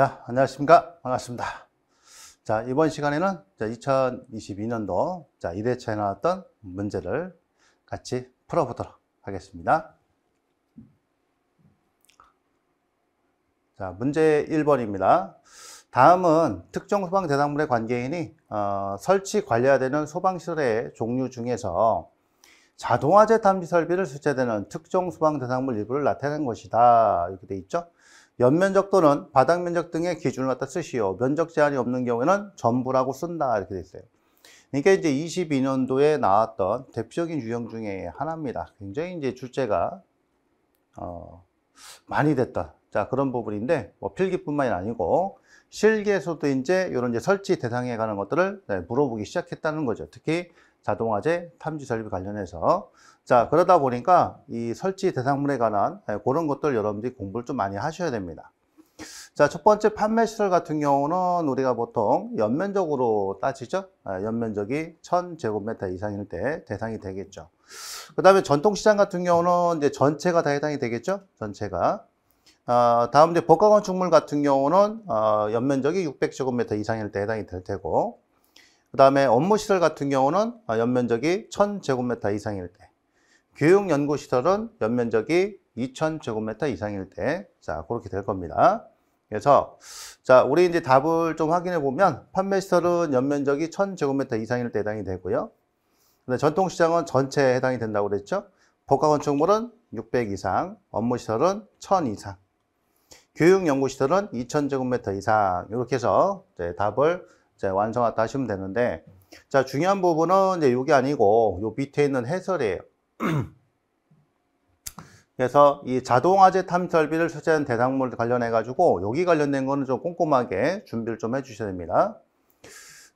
자, 안녕하십니까. 반갑습니다. 자, 이번 시간에는 2022년도 자, 1차에 나왔던 문제를 같이 풀어보도록 하겠습니다. 자, 문제 1번입니다. 다음은 특정 소방 대상물의 관계인이 어, 설치 관리해야 되는 소방시설의 종류 중에서 자동화재 탐지 설비를 설치되는 특정 소방 대상물 일부를 나타낸 것이다. 이렇게 돼 있죠. 연면적 또는 바닥면적 등의 기준을 갖다 쓰시오. 면적 제한이 없는 경우에는 전부라고 쓴다 이렇게 돼 있어요. 그러니까 이제 22년도에 나왔던 대표적인 유형 중에 하나입니다. 굉장히 이제 주제가 어, 많이 됐다자 그런 부분인데 뭐 필기뿐만이 아니고 실기에서도 이제 이런 이제 설치 대상에 관한 것들을 네, 물어보기 시작했다는 거죠. 특히 자동화재 탐지 설비 관련해서 자 그러다 보니까 이 설치 대상물에 관한 예, 그런 것들 여러분들이 공부를 좀 많이 하셔야 됩니다 자 첫 번째 판매 시설 같은 경우는 우리가 보통 연면적으로 따지죠 아, 연면적이 1000제곱미터 이상일 때 대상이 되겠죠 그 다음에 전통시장 같은 경우는 이제 전체가 다 해당이 되겠죠 전체가 어, 다음 이제 복합 건축물 같은 경우는 어, 연면적이 600제곱미터 이상일 때 해당이 될 테고 그 다음에 업무시설 같은 경우는 아, 연면적이 1000제곱미터 이상일 때 교육연구시설은 연면적이 2000제곱미터 이상일 때자 그렇게 될 겁니다 그래서 자 우리 이제 답을 좀 확인해 보면 판매시설은 연면적이 1000제곱미터 이상일 때 해당이 되고요 근데 전통시장은 전체에 해당이 된다고 그랬죠 복합건축물은 600 이상 업무시설은 1000 이상 교육연구시설은 2000제곱미터 이상 이렇게 해서 이제 답을 자, 완성하다 하시면 되는데 자, 중요한 부분은 이제 이게 아니고 요 밑에 있는 해설이에요. 그래서 이 자동화재 탐지 설비를 소재한 대상물 관련해 가지고 여기 관련된 거는 좀 꼼꼼하게 준비를 좀 해 주셔야 됩니다.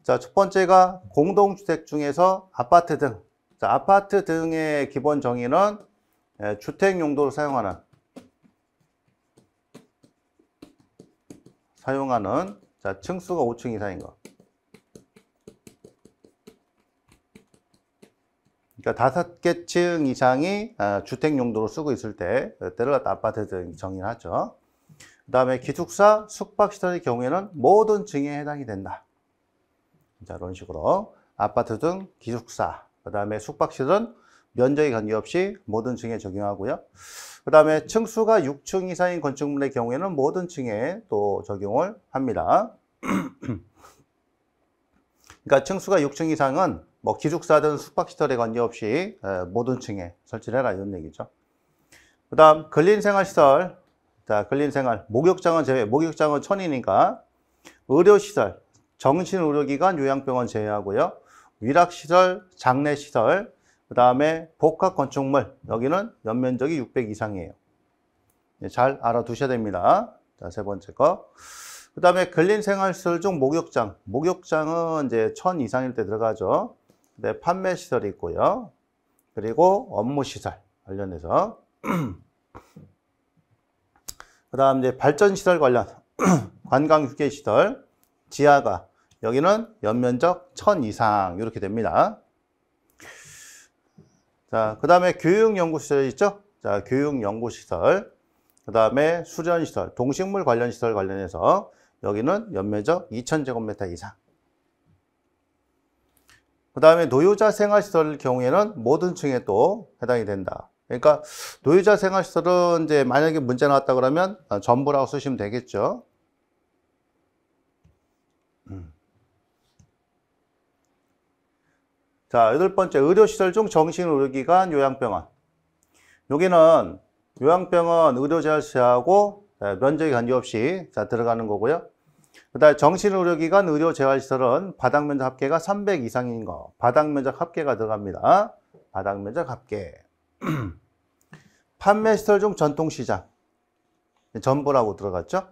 자, 첫 번째가 공동주택 중에서 아파트 등. 자, 아파트 등의 기본 정의는 예, 주택 용도로 사용하는 사용하는 자, 층수가 5층 이상인 것 그러니까 다섯 개 층 이상이 아, 주택 용도로 쓰고 있을 때 때를 갖 아파트 등정의 하죠. 그 다음에 기숙사, 숙박시설의 경우에는 모든 층에 해당이 된다. 자, 이런 식으로 아파트 등 기숙사, 그 다음에 숙박시설은 면적에 관계없이 모든 층에 적용하고요. 그 다음에 층수가 6층 이상인 건축물의 경우에는 모든 층에 또 적용을 합니다. 그러니까 층수가 6층 이상은 뭐 기숙사든 숙박시설에 관계없이 모든 층에 설치를 해라 이런 얘기죠. 그 다음 근린생활시설 자 근린생활 목욕장은 제외 목욕장은 천이니까 의료시설 정신의료기관 요양병원 제외하고요. 위락시설 장례시설 그 다음에 복합건축물 여기는 연면적이 600 이상이에요. 예, 잘 알아두셔야 됩니다. 자, 세 번째 거. 그 다음에 근린생활시설 중 목욕장. 목욕장은 이제 1 이상일 때 들어가죠. 네, 판매 시설이 있고요. 그리고 업무 시설 관련해서 그 다음 이제 발전 시설 관련 관광 휴게 시설 지하가 여기는 연면적 1000 이상 이렇게 됩니다. 자, 그 다음에 교육연구시설 있죠? 자, 교육연구시설. 그 다음에 수련시설, 동식물 관련 시설 관련해서 여기는 연면적 2000제곱미터 이상. 그 다음에 노유자 생활시설 경우에는 모든 층에 또 해당이 된다. 그러니까 노유자 생활시설은 이제 만약에 문제 나왔다 그러면 전부라고 쓰시면 되겠죠. 음. 자, 여덟 번째 의료시설 중 정신의료기관 요양병원. 여기는 요양병원 의료자실하고 예, 면적이 관계없이 들어가는 거고요. 그다음 정신의료기관 의료재활시설은 바닥면적 합계가 300 이상인 거 바닥면적 합계가 들어갑니다. 바닥면적 합계 판매시설 중 전통시장 전부라고 들어갔죠.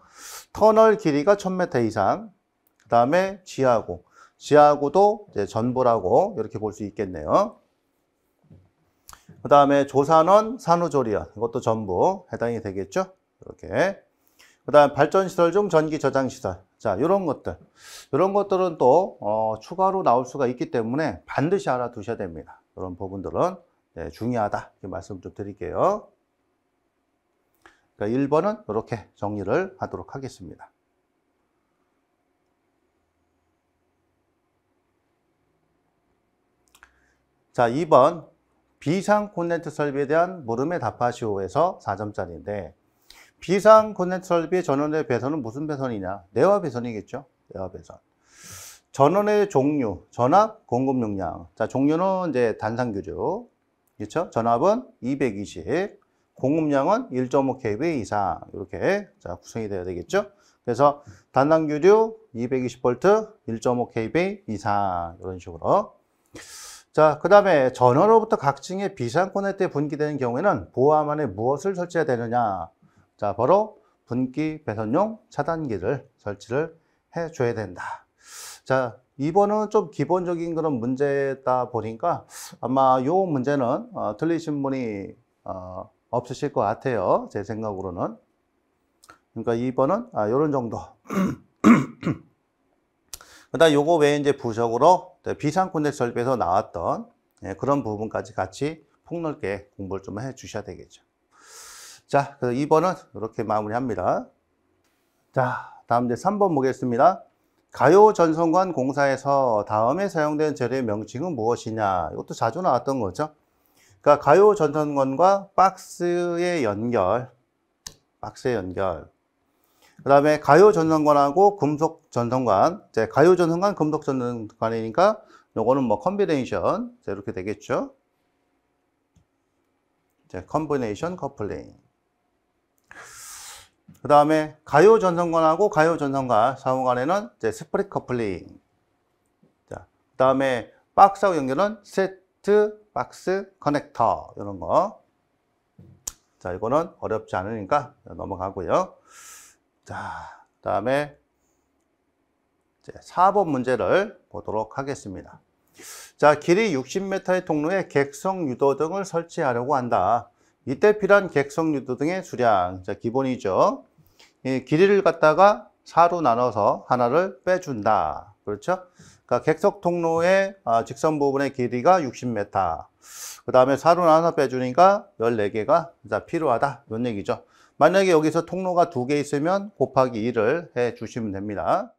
터널 길이가 1000m 이상 그 다음에 지하고 지하고도 이제 전부라고 이렇게 볼 수 있겠네요. 그 다음에 조산원, 산후조리원 이것도 전부 해당이 되겠죠. 이렇게 그 다음 발전시설 중 전기 저장시설 자, 이런 것들. 이런 것들은 또 어, 추가로 나올 수가 있기 때문에 반드시 알아두셔야 됩니다. 이런 부분들은 네, 중요하다. 이렇게 말씀 좀 드릴게요. 그러니까 1번은 이렇게 정리를 하도록 하겠습니다. 자, 2번 비상 콘텐트 설비에 대한 물음에 답하시오에서 4점짜리인데 비상 커넥 설비 전원의 배선은 무슨 배선이냐? 내화 배선이겠죠? 내화 배선. 전원의 종류, 전압, 공급 용량. 자, 종류는 이제 단상 규주. 그렇죠? 전압은 220, 공급량은 1.5kV 이상. 이렇게 자, 구성이 되어야 되겠죠? 그래서 단상 규주 220V, 1.5kV 이상 이런 식으로. 자, 그 다음에 전원으로부터 각층의 비상 코넥트에 분기되는 경우에는 보호함 안에 무엇을 설치해야 되느냐? 자, 바로 분기 배선용 차단기를 설치를 해줘야 된다. 자, 이번은 좀 기본적인 그런 문제다 보니까 아마 이 문제는 어, 틀리신 분이 어, 없으실 것 같아요. 제 생각으로는. 그러니까 2번은 아, 이런 정도. 그다음 요거 외에 이제 부적으로 비상콘택 설비에서 나왔던 예, 그런 부분까지 같이 폭넓게 공부를 좀 해주셔야 되겠죠. 자, 그래서 2번은 이렇게 마무리합니다. 자, 다음 이제 3번 보겠습니다. 가요 전선관 공사에서 다음에 사용된 재료의 명칭은 무엇이냐? 이것도 자주 나왔던 거죠. 그러니까 가요 전선관과 박스의 연결, 박스의 연결. 그 다음에 가요 전선관하고 금속 전선관. 이제 가요 전선관, 금속 전선관이니까 요거는 뭐 컨비네이션 이렇게 되겠죠. 이제 컨비네이션 커플링. 그 다음에 가요 전선관하고 가요 전선관 상호간에는 이제 스프릿 커플링. 자, 그 다음에 박스하고 연결은 세트 박스 커넥터 이런 거. 자, 이거는 어렵지 않으니까 넘어가고요. 자, 그 다음에 이제 4번 문제를 보도록 하겠습니다. 자, 길이 60m의 통로에 객성 유도등을 설치하려고 한다. 이때 필요한 객성 유도등의 수량. 자, 기본이죠. 예, 길이를 갖다가 4로 나눠서 하나를 빼준다. 그렇죠? 그러니까 객석 통로의 아, 직선 부분의 길이가 60m. 그 다음에 4로 나눠서 빼주니까 14개가 필요하다. 이런 얘기죠. 만약에 여기서 통로가 두 개 있으면 곱하기 2를 해 주시면 됩니다.